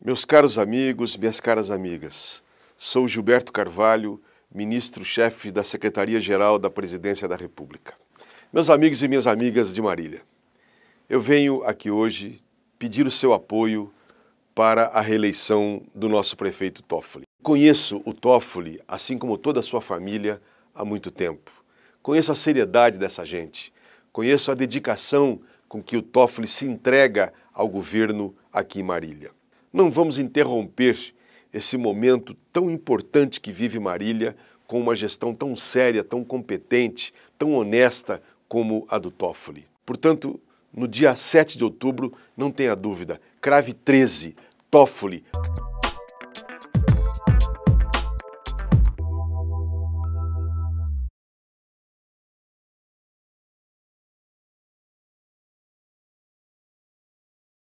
Meus caros amigos, minhas caras amigas, sou Gilberto Carvalho, ministro-chefe da Secretaria-Geral da Presidência da República. Meus amigos e minhas amigas de Marília, eu venho aqui hoje pedir o seu apoio para a reeleição do nosso prefeito Toffoli. Conheço o Toffoli, assim como toda a sua família, há muito tempo. Conheço a seriedade dessa gente, conheço a dedicação com que o Toffoli se entrega ao governo aqui em Marília. Não vamos interromper esse momento tão importante que vive Marília com uma gestão tão séria, tão competente, tão honesta como a do Toffoli. Portanto, no dia 7 de outubro, não tenha dúvida, crave 13, Toffoli.